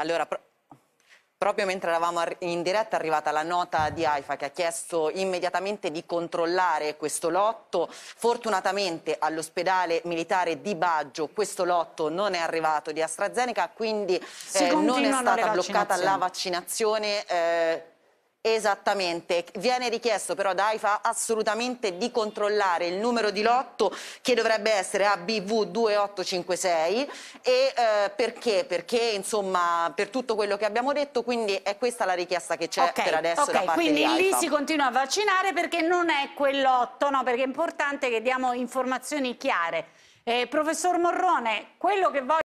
Allora, pro proprio mentre eravamo in diretta è arrivata la nota di AIFA che ha chiesto immediatamente di controllare questo lotto. Fortunatamente all'ospedale militare di Baggio questo lotto non è arrivato di AstraZeneca, quindi eh, non è stata bloccata la vaccinazione. Eh, Esattamente, viene richiesto però da AIFA assolutamente di controllare il numero di lotto che dovrebbe essere ABV2856 e eh, perché? Perché insomma per tutto quello che abbiamo detto quindi è questa la richiesta che c'è okay, per adesso okay, da parte quindi lì si continua a vaccinare perché non è quell'otto, no? perché è importante che diamo informazioni chiare. Eh, professor Morrone, quello che voglio